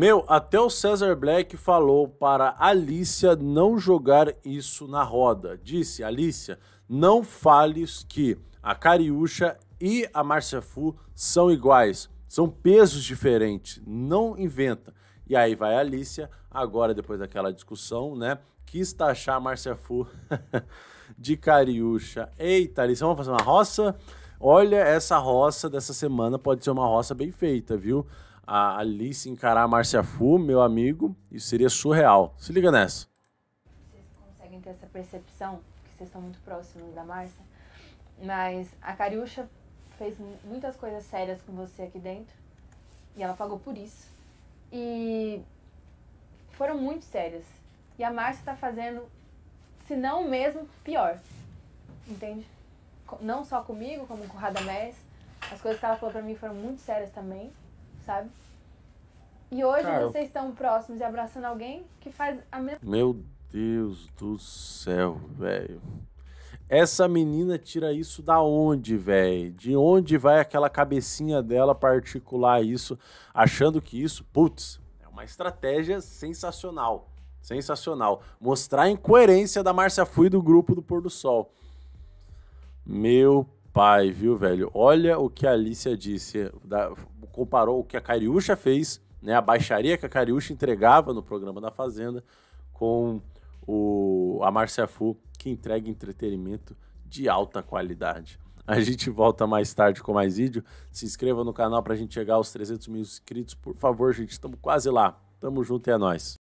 Meu, até o Cesar Black falou para Alicia não jogar isso na roda. Disse, Alicia, não fales que a Cariúcha e a Marcia Fu são iguais, são pesos diferentes, não inventa. E aí vai a Alicia, agora depois daquela discussão, né, quis taxar a Marcia Fu de Cariúcha. Eita, Alicia, vamos fazer uma roça? Olha, essa roça dessa semana pode ser uma roça bem feita, viu? a Alice encarar a Márcia Fu, meu amigo, isso seria surreal. Se liga nessa. Vocês conseguem ter essa percepção, que vocês estão muito próximos da Márcia, mas a Cariúcha fez muitas coisas sérias com você aqui dentro, e ela pagou por isso. E foram muito sérias. E a Márcia está fazendo, se não mesmo, pior. Entende? Não só comigo, como com o Radamés. As coisas que ela falou pra mim foram muito sérias também sabe? E hoje Cara, vocês estão próximos e abraçando alguém que faz a mesma. Meu Deus do céu, velho. Essa menina tira isso da onde, velho? De onde vai aquela cabecinha dela particular isso, achando que isso, putz, é uma estratégia sensacional. Sensacional. Mostrar a incoerência da Márcia Fui do grupo do Pôr do Sol. Meu pai, viu, velho? Olha o que a Alicia disse. Da, comparou o que a Cariúcha fez, né, a baixaria que a Cariúcha entregava no programa da Fazenda, com o, a Marcia Fu, que entrega entretenimento de alta qualidade. A gente volta mais tarde com mais vídeo. Se inscreva no canal para a gente chegar aos 300 mil inscritos, por favor, gente. Estamos quase lá. Tamo junto e é nóis.